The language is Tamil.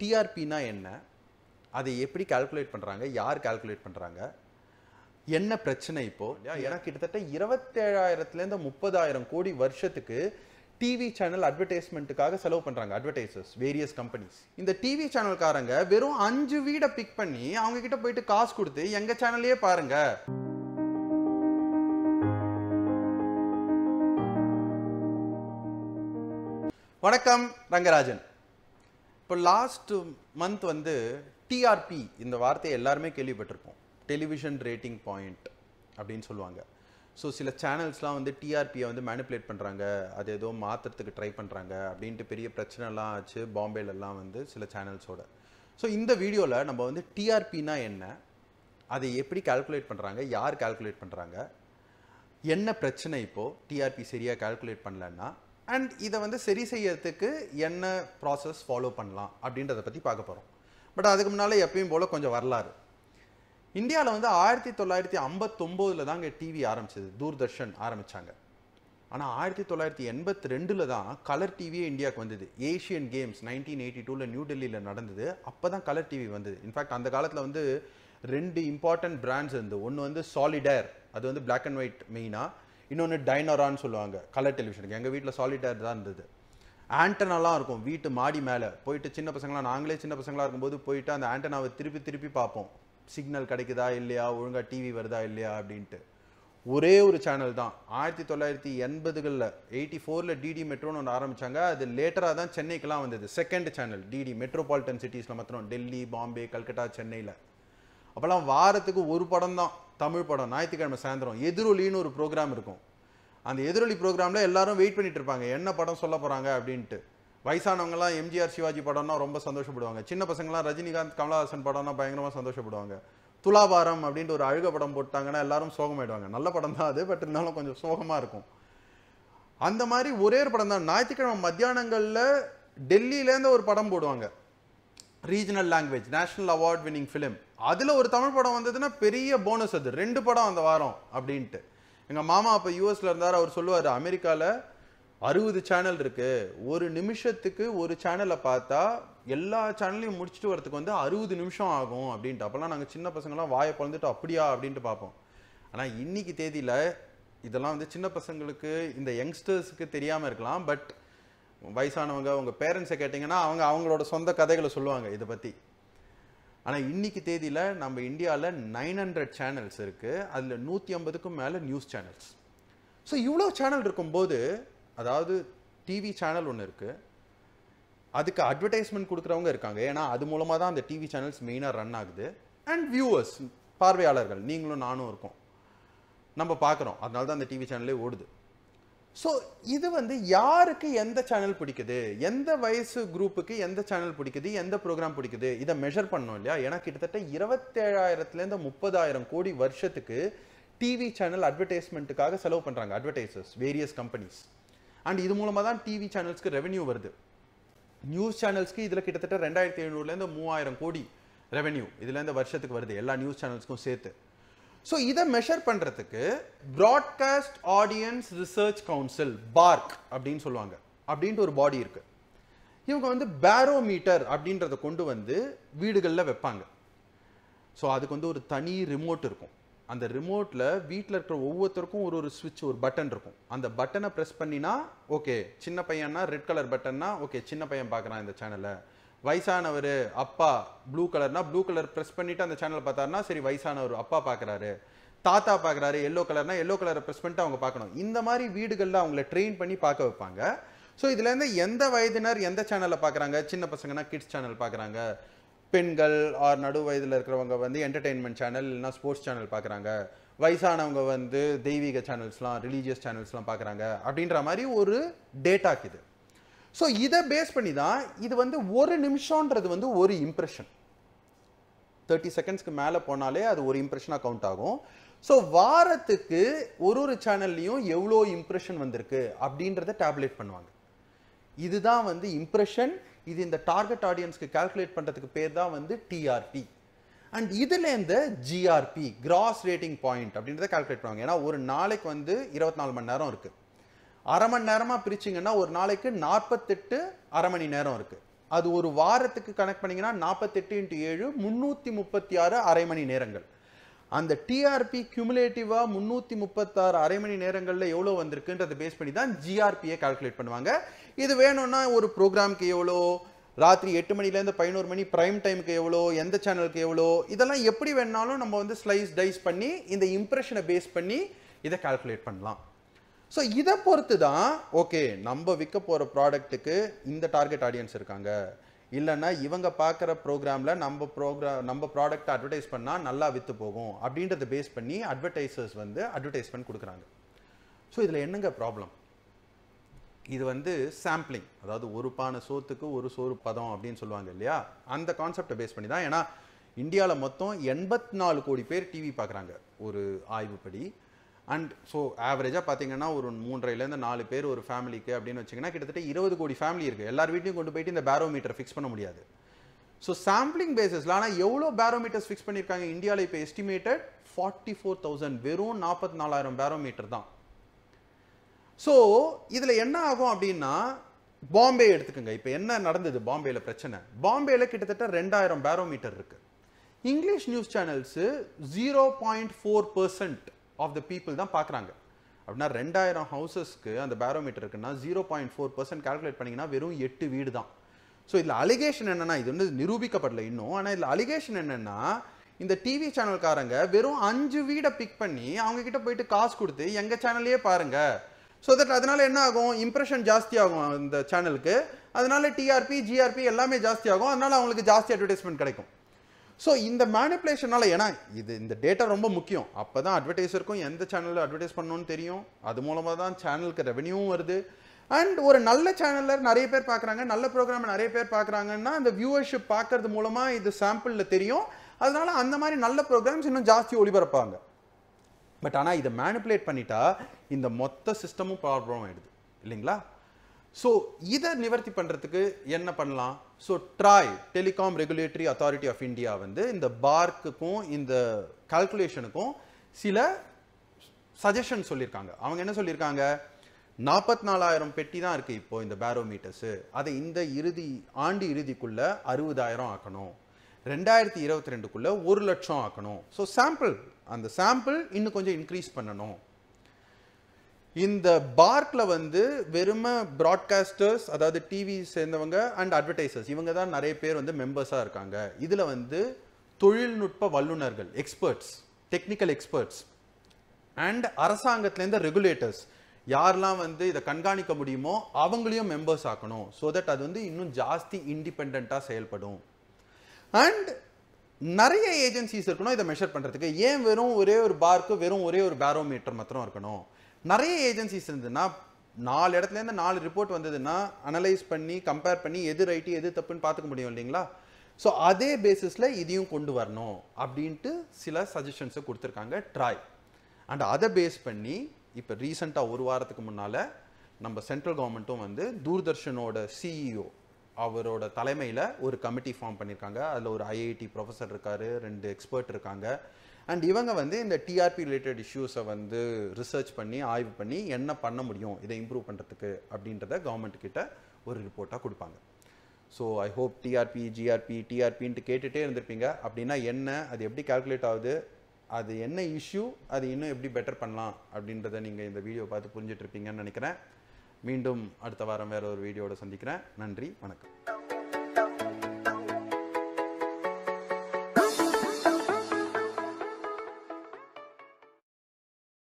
டிஆர்பினா என்ன அதை எப்படி கால்குலேட் பண்ணுறாங்க யார் கால்குலேட் பண்ணுறாங்க என்ன பிரச்சனை இப்போ ஏன்னா கிட்டத்தட்ட இருபத்தேழாயிரத்துலேருந்து முப்பதாயிரம் கோடி வருஷத்துக்கு டிவி சேனல் அட்வர்டைஸ்மெண்ட்டுக்காக செலவு பண்ணுறாங்க அட்வர்டைசர்ஸ் வேரியஸ் கம்பெனிஸ் இந்த டிவி சேனல்காரங்க வெறும் அஞ்சு வீடை பிக் பண்ணி அவங்கக்கிட்ட போயிட்டு காசு கொடுத்து எங்கள் சேனல்லையே பாருங்கள் வணக்கம் ரங்கராஜன் இப்போ லாஸ்ட் மந்த் வந்து டிஆர்பி இந்த வார்த்தையை எல்லாருமே கேள்விப்பட்டிருப்போம் டெலிவிஷன் ரேட்டிங் பாயிண்ட் அப்படின்னு சொல்லுவாங்க ஸோ சில சேனல்ஸ்லாம் வந்து டிஆர்பியை வந்து மேனிப்புலேட் பண்ணுறாங்க அது ஏதோ மாற்றுறதுக்கு ட்ரை பண்ணுறாங்க அப்படின்ட்டு பெரிய பிரச்சனைலாம் ஆச்சு பாம்பேலெல்லாம் வந்து சில சேனல்ஸோட ஸோ இந்த வீடியோவில் நம்ம வந்து டிஆர்பினா என்ன அதை எப்படி கால்குலேட் பண்ணுறாங்க யார் கால்குலேட் பண்ணுறாங்க என்ன பிரச்சனை இப்போது டிஆர்பி சரியாக கால்குலேட் பண்ணலன்னா அண்ட் இதை வந்து சரி செய்யறதுக்கு என்ன ப்ராசஸ் ஃபாலோ பண்ணலாம் அப்படின்றத பற்றி பார்க்க போகிறோம் பட் அதுக்கு முன்னால் எப்பயும் போல் கொஞ்சம் வரலாறு இந்தியாவில் வந்து ஆயிரத்தி தொள்ளாயிரத்தி ஐம்பத்தொம்போதில் தாங்க டிவி ஆரம்பிச்சது தூர்தர்ஷன் ஆரம்பித்தாங்க ஆனால் ஆயிரத்தி தொள்ளாயிரத்தி எண்பத்தி ரெண்டில் தான் கலர் டிவியே இந்தியாவுக்கு வந்தது ஏஷியன் கேம்ஸ் நைன்டீன் எயிட்டி டூவில் நியூ டெல்லியில் நடந்தது அப்போ தான் கலர் டிவி வந்தது இன்ஃபேக்ட் அந்த காலத்தில் வந்து ரெண்டு இம்பார்ட்டன்ட் பிராண்ட்ஸ் இருந்து ஒன்று வந்து சாலிடேர் அது வந்து பிளாக் அண்ட் ஒயிட் மெயினாக இன்னொன்று டைனரான்னு சொல்லுவாங்க கலர் டெலிவிஷனுக்கு எங்கள் வீட்டில் சாலிட்டேர் தான் இருந்தது ஆண்டனாலாம் இருக்கும் வீட்டு மாடி மேலே போயிட்டு சின்ன பசங்களாம் நாங்களே சின்ன பசங்களாக இருக்கும்போது போயிட்டு அந்த ஆண்டனாவை திருப்பி திருப்பி பார்ப்போம் சிக்னல் கிடைக்குதா இல்லையா ஒழுங்காக டிவி வருதா இல்லையா அப்படின்ட்டு ஒரே ஒரு சேனல் தான் ஆயிரத்தி தொள்ளாயிரத்தி எண்பதுகளில் எயிட்டி ஃபோரில் டிடி மெட்ரோன்னு ஒன்று ஆரம்பித்தாங்க அது லேட்டராக தான் சென்னைக்கெலாம் வந்தது செகண்ட் சேனல் டிடி மெட்ரோபாலிட்டன் சிட்டிஸில் மாத்திரம் டெல்லி பாம்பே கல்கட்டா சென்னையில் அப்போல்லாம் வாரத்துக்கு ஒரு படம் தான் தமிழ் படம் ஞாயிற்றுக்கிழமை சாயந்தரம் எதிரொலின்னு ஒரு ப்ரோக்ராம் இருக்கும் அந்த எதிரொலி ப்ரோக்ராமில் எல்லாரும் வெயிட் பண்ணிட்டு இருப்பாங்க என்ன படம் சொல்ல போகிறாங்க அப்படின்ட்டு வயசானவங்கலாம் எம்ஜிஆர் சிவாஜி படம்னா ரொம்ப சந்தோஷப்படுவாங்க சின்ன பசங்களாம் ரஜினிகாந்த் கமலஹாசன் படம்னா பயங்கரமாக சந்தோஷப்படுவாங்க துலாபாரம் அப்படின்ட்டு ஒரு அழுக படம் போட்டாங்கன்னா எல்லாரும் சோகமாயிடுவாங்க நல்ல படம் தான் அது பட் இருந்தாலும் கொஞ்சம் சோகமாக இருக்கும் அந்த மாதிரி ஒரே ஒரு படம் தான் ஞாயிற்றுக்கிழமை மத்தியானங்களில் டெல்லியிலேருந்து ஒரு படம் போடுவாங்க regional language national award winning film அதில் ஒரு தமிழ் படம் வந்ததுன்னா பெரிய போனஸ் அது ரெண்டு படம் அந்த வாரம் அப்படின்ட்டு எங்கள் மாமா அப்போ யூஎஸில் இருந்தார் அவர் சொல்லுவார் அமெரிக்காவில் அறுபது சேனல் இருக்குது ஒரு நிமிஷத்துக்கு ஒரு சேனலை பார்த்தா எல்லா சேனல்லையும் முடிச்சுட்டு வரத்துக்கு வந்து அறுபது நிமிஷம் ஆகும் அப்படின்ட்டு அப்போல்லாம் நாங்கள் சின்ன பசங்களாம் வாயை பிறந்துட்டு அப்படியா அப்படின்ட்டு பார்ப்போம் ஆனால் இன்றைக்கி தேதியில் இதெல்லாம் வந்து சின்ன பசங்களுக்கு இந்த யங்ஸ்டர்ஸுக்கு தெரியாமல் இருக்கலாம் பட் வயசானவங்க உங்கள் பேரண்ட்ஸை கேட்டிங்கன்னா அவங்க அவங்களோட சொந்த கதைகளை சொல்லுவாங்க இதை பற்றி ஆனால் இன்றைக்கி தேதியில் நம்ம இந்தியாவில் நைன் ஹண்ட்ரட் சேனல்ஸ் இருக்குது அதில் நூற்றி ஐம்பதுக்கும் மேலே நியூஸ் சேனல்ஸ் ஸோ இவ்வளோ சேனல் இருக்கும்போது அதாவது டிவி சேனல் ஒன்று இருக்குது அதுக்கு அட்வர்டைஸ்மெண்ட் கொடுக்குறவங்க இருக்காங்க ஏன்னா அது மூலமாக தான் அந்த டிவி சேனல்ஸ் மெயினாக ரன் ஆகுது அண்ட் வியூவர்ஸ் பார்வையாளர்கள் நீங்களும் நானும் இருக்கோம் நம்ம பார்க்குறோம் அதனால தான் அந்த டிவி சேனலே ஓடுது ஸோ இது வந்து யாருக்கு எந்த சேனல் பிடிக்குது எந்த வயசு குரூப்புக்கு எந்த சேனல் பிடிக்குது எந்த ப்ரோக்ராம் பிடிக்குது இதை மெஷர் பண்ணோம் இல்லையா ஏன்னா கிட்டத்தட்ட இருபத்தேழாயிரத்துலேருந்து முப்பதாயிரம் கோடி வருஷத்துக்கு டிவி சேனல் அட்வர்டைஸ்மெண்ட்டுக்காக செலவு பண்ணுறாங்க அட்வர்டைசர்ஸ் வேரியஸ் கம்பெனிஸ் அண்ட் இது மூலமாக தான் டிவி சேனல்ஸ்க்கு ரெவென்யூ வருது நியூஸ் சேனல்ஸ்க்கு இதில் கிட்டத்தட்ட ரெண்டாயிரத்தி எழுநூறுலேருந்து மூவாயிரம் கோடி ரெவென்யூ இதுலேருந்து வருஷத்துக்கு வருது எல்லா நியூஸ் சேனல்ஸ்க்கும் சேர்த்து ஸோ இதை மெஷர் பண்ணுறதுக்கு broadcast audience research council BARC அப்படின்னு சொல்லுவாங்க அப்படின்ட்டு ஒரு பாடி இருக்குது இவங்க வந்து பேரோமீட்டர் அப்படின்றத கொண்டு வந்து வீடுகளில் வைப்பாங்க ஸோ அதுக்கு வந்து ஒரு தனி ரிமோட் இருக்கும் அந்த ரிமோட்டில் வீட்டில் இருக்கிற ஒவ்வொருத்தருக்கும் ஒரு ஒரு சுவிட்ச் ஒரு பட்டன் இருக்கும் அந்த பட்டனை ப்ரெஸ் பண்ணினா ஓகே சின்ன பையன்னா ரெட் கலர் பட்டன்னா ஓகே சின்ன பையன் பார்க்குறான் இந்த சேனலை வயசானவர் அப்பா ப்ளூ கலர்னா ப்ளூ கலர் ப்ரெஸ் பண்ணிவிட்டு அந்த சேனல் பார்த்தாருன்னா சரி வயசானவர் அப்பா பார்க்குறாரு தாத்தா பார்க்குறாரு எல்லோ கலர்னா எல்லோ கலரை ப்ரெஸ் பண்ணிட்டு அவங்க பார்க்கணும் இந்த மாதிரி வீடுகளில் அவங்கள ட்ரெயின் பண்ணி பார்க்க வைப்பாங்க ஸோ இதுலேருந்து எந்த வயதினர் எந்த சேனலில் பார்க்குறாங்க சின்ன பசங்கன்னா கிட்ஸ் சேனல் பார்க்குறாங்க பெண்கள் ஆர் நடு வயதில் இருக்கிறவங்க வந்து என்டர்டெயின்மெண்ட் சேனல் இல்லைனா ஸ்போர்ட்ஸ் சேனல் பார்க்குறாங்க வயசானவங்க வந்து தெய்வீக சேனல்ஸ்லாம் ரிலீஜியஸ் சேனல்ஸ்லாம் பார்க்குறாங்க அப்படின்ற மாதிரி ஒரு டேட்டாக்கு இது ஸோ இதை பேஸ் பண்ணி தான் இது வந்து ஒரு நிமிஷன்றது வந்து ஒரு இம்ப்ரெஷன் தேர்ட்டி செகண்ட்ஸ்க்கு மேலே போனாலே அது ஒரு இம்ப்ரெஷனாக கவுண்ட் ஆகும் ஸோ வாரத்துக்கு ஒரு ஒரு சேனல்லையும் எவ்வளோ இம்ப்ரெஷன் வந்திருக்கு அப்படின்றத டேப்லெட் பண்ணுவாங்க இதுதான் வந்து இம்ப்ரெஷன் இது இந்த டார்கெட் ஆடியன்ஸ்க்கு கால்குலேட் பண்ணுறதுக்கு பேர் தான் வந்து டிஆர்பி அண்ட் இதுலேருந்து ஜிஆர்பி கிராஸ் ரேட்டிங் பாயிண்ட் அப்படின்றத கால்குலேட் பண்ணுவாங்க ஏன்னா ஒரு நாளைக்கு வந்து இருபத்தி நாலு மணி நேரம் இருக்குது அரை மணி நேரமாக பிரிச்சிங்கன்னா ஒரு நாளைக்கு நாற்பத்தெட்டு அரை மணி நேரம் இருக்குது அது ஒரு வாரத்துக்கு கனெக்ட் பண்ணிங்கன்னா நாற்பத்தெட்டு இன்ட்டு ஏழு முந்நூற்றி முப்பத்தி ஆறு அரை மணி நேரங்கள் அந்த டிஆர்பி கியூமுலேட்டிவாக முந்நூற்றி முப்பத்தாறு அரை மணி நேரங்களில் எவ்வளோ வந்திருக்குன்றதை பேஸ் பண்ணி தான் ஜிஆர்பியை கால்குலேட் பண்ணுவாங்க இது வேணும்னா ஒரு ப்ரோக்ராம்க்கு எவ்வளோ ராத்திரி எட்டு மணிலேருந்து பதினோரு மணி ப்ரைம் டைமுக்கு எவ்வளோ எந்த சேனலுக்கு எவ்வளோ இதெல்லாம் எப்படி வேணாலும் நம்ம வந்து ஸ்லைஸ் டைஸ் பண்ணி இந்த இம்ப்ரெஷனை பேஸ் பண்ணி இதை கால்குலேட் பண்ணலாம் ஸோ இதை பொறுத்து தான் ஓகே நம்ம விற்க போகிற ப்ராடக்ட்டுக்கு இந்த டார்கெட் ஆடியன்ஸ் இருக்காங்க இல்லைன்னா இவங்க பார்க்குற ப்ரோக்ராமில் நம்ம ப்ரோக்ரா நம்ம ப்ராடக்ட் அட்வர்டைஸ் பண்ணால் நல்லா விற்று போகும் அப்படின்றத பேஸ் பண்ணி அட்வர்டைசர்ஸ் வந்து அட்வர்டைஸ்மெண்ட் கொடுக்குறாங்க ஸோ இதில் என்னங்க ப்ராப்ளம் இது வந்து சாம்பிளிங் அதாவது ஒரு பானை சோத்துக்கு ஒரு சோறு பதம் அப்படின்னு சொல்லுவாங்க இல்லையா அந்த கான்செப்டை பேஸ் பண்ணி தான் ஏன்னா இந்தியாவில் மொத்தம் எண்பத்தி நாலு கோடி பேர் டிவி பார்க்குறாங்க ஒரு ஆய்வுப்படி அண்ட் ஸோ ஆவரேஜாக பார்த்தீங்கன்னா ஒரு மூன்றையிலேருந்து நாலு பேர் ஒரு ஃபேமிலிக்கு அப்படின்னு வச்சிங்கன்னா கிட்டத்தட்ட இருபது கோடி ஃபேமிலி இருக்குது எல்லார் வீட்டையும் கொண்டு போயிட்டு இந்த பேரோமீட்டர் ஃபிக்ஸ் பண்ண முடியாது ஸோ சாம்பிளிங் பேசிஸில் ஆனால் எவ்வளோ பேரோமீட்டர்ஸ் ஃபிக்ஸ் பண்ணியிருக்காங்க இந்தியாவில் இப்போ எஸ்டிமேட்டட் ஃபார்ட்டி ஃபோர் தௌசண்ட் வெறும் நாற்பத்தி நாலாயிரம் பேரோமீட்டர் தான் ஸோ இதில் என்ன ஆகும் அப்படின்னா பாம்பே எடுத்துக்கோங்க இப்போ என்ன நடந்தது பாம்பேயில் பிரச்சனை பாம்பேயில் கிட்டத்தட்ட ரெண்டாயிரம் பேரோமீட்டர் இருக்குது English news channels zero point four percent of the people தான் பார்க்குறாங்க அப்படின்னா ரெண்டாயிரம் ஹவுசஸ்க்கு அந்த பேரோமீட்டர் இருக்குன்னா zero point four percent calculate பண்ணிங்கன்னா வெறும் எட்டு வீடு தான் ஸோ இதில் அலிகேஷன் என்னென்னா இது வந்து நிரூபிக்கப்படல இன்னும் ஆனால் இதில் அலிகேஷன் என்னென்னா இந்த டிவி சேனல்காரங்க வெறும் அஞ்சு வீடை பிக் பண்ணி அவங்கக்கிட்ட போயிட்டு காசு கொடுத்து எங்கள் சேனல்லையே பாருங்கள் ஸோ தட் அதனால் என்ன ஆகும் இம்ப்ரெஷன் ஜாஸ்தி ஆகும் இந்த சேனலுக்கு அதனால டிஆர்பி ஜிஆர்பி எல்லாமே ஜாஸ்தி ஆகும் அதனால் அவங்களுக்கு ஜாஸ்தி அட்வர்டைஸ்மெண்ட் கிடைக்கும் ஸோ இந்த மேனிப்புலேஷனால் ஏன்னா இது இந்த டேட்டா ரொம்ப முக்கியம் அப்போ தான் அட்வர்டைஸருக்கும் எந்த சேனலில் அட்வர்டைஸ் பண்ணணும்னு தெரியும் அது மூலமாக தான் சேனலுக்கு ரெவன்யூவும் வருது அண்ட் ஒரு நல்ல சேனலில் நிறைய பேர் பார்க்குறாங்க நல்ல ப்ரோக்ராம் நிறைய பேர் பார்க்குறாங்கன்னா அந்த வியூவர்ஷிப் பார்க்கறது மூலமாக இது சாம்பிளில் தெரியும் அதனால அந்த மாதிரி நல்ல ப்ரோக்ராம்ஸ் இன்னும் ஜாஸ்தி ஒளிபரப்பாங்க பட் ஆனால் இதை மேனிப்புலேட் பண்ணிட்டா இந்த மொத்த சிஸ்டமும் ப்ராப்ளம் ஆகிடுது இல்லைங்களா ஸோ இதை நிவர்த்தி பண்ணுறதுக்கு என்ன பண்ணலாம் so TRAI telecom regulatory authority of India வந்து இந்த பார்க்குக்கும் இந்த கால்குலேஷனுக்கும் சில சஜஷன் சொல்லியிருக்காங்க அவங்க என்ன சொல்லியிருக்காங்க நாற்பத்தி நாலாயிரம் பெட்டி தான் இருக்குது இப்போது இந்த பேரோமீட்டர்ஸு அதை இந்த இறுதி ஆண்டு இறுதிக்குள்ளே அறுபதாயிரம் ஆக்கணும் ரெண்டாயிரத்தி இருபத்தி ரெண்டுக்குள்ளே ஒரு லட்சம் ஆக்கணும் ஸோ சாம்பிள் அந்த சாம்பிள் இன்னும் கொஞ்சம் இன்க்ரீஸ் பண்ணணும் இந்த பார்க்கில் வந்து வெறும ப்ராட்காஸ்டர்ஸ் அதாவது டிவி சேர்ந்தவங்க அண்ட் அட்வர்டைசர்ஸ் இவங்க தான் நிறைய பேர் வந்து மெம்பர்ஸாக இருக்காங்க இதில் வந்து தொழில்நுட்ப வல்லுநர்கள் எக்ஸ்பர்ட்ஸ் டெக்னிக்கல் எக்ஸ்பர்ட்ஸ் அண்ட் அரசாங்கத்துலேருந்து ரெகுலேட்டர்ஸ் யாரெல்லாம் வந்து இதை கண்காணிக்க முடியுமோ அவங்களையும் மெம்பர்ஸ் ஆக்கணும் ஸோ தட் அது வந்து இன்னும் ஜாஸ்தி இண்டிபெண்ட்டாக செயல்படும் அண்ட் நிறைய ஏஜென்சிஸ் இருக்கணும் இதை மெஷர் பண்ணுறதுக்கு ஏன் வெறும் ஒரே ஒரு பார்க்கு வெறும் ஒரே ஒரு பேரோமீட்டர் மாத்திரம் இருக்கணும் நிறைய ஏஜென்சிஸ் இருந்ததுன்னா நாலு இடத்துலேருந்து நாலு ரிப்போர்ட் வந்ததுன்னா அனலைஸ் பண்ணி கம்பேர் பண்ணி எது ரைட்டு எது தப்புன்னு பார்த்துக்க முடியும் இல்லைங்களா ஸோ அதே பேஸிஸில் இதையும் கொண்டு வரணும் அப்படின்ட்டு சில சஜஷன்ஸை கொடுத்துருக்காங்க ட்ராய் அண்ட் அதை பேஸ் பண்ணி இப்போ ரீசெண்டாக ஒரு வாரத்துக்கு முன்னால் நம்ம சென்ட்ரல் கவர்மெண்ட்டும் வந்து தூர்தர்ஷனோட சிஇஓ அவரோட தலைமையில் ஒரு கமிட்டி ஃபார்ம் பண்ணியிருக்காங்க அதில் ஒரு ஐஐடி ப்ரொஃபஸர் இருக்கார் ரெண்டு எக்ஸ்பர்ட் இருக்காங்க அண்ட் இவங்க வந்து இந்த டிஆர்பி ரிலேட்டட் இஷ்யூஸை வந்து ரிசர்ச் பண்ணி ஆய்வு பண்ணி என்ன பண்ண முடியும் இதை இம்ப்ரூவ் பண்ணுறதுக்கு அப்படின்றத கவர்மெண்ட் கிட்ட ஒரு ரிப்போர்ட்டாக கொடுப்பாங்க so I hope TRP GRP டிஆர்பின்ட்டு கேட்டுகிட்டே இருந்திருப்பீங்க அப்படின்னா என்ன அது எப்படி கால்குலேட் ஆகுது அது என்ன இஷ்யூ அது இன்னும் எப்படி பெட்டர் பண்ணலாம் அப்படின்றத நீங்கள் இந்த வீடியோ பார்த்து புரிஞ்சிட்ருப்பீங்கன்னு நினைக்கிறேன் மீண்டும் அடுத்த வாரம் வேறு ஒரு வீடியோட சந்திக்கிறேன் நன்றி வணக்கம்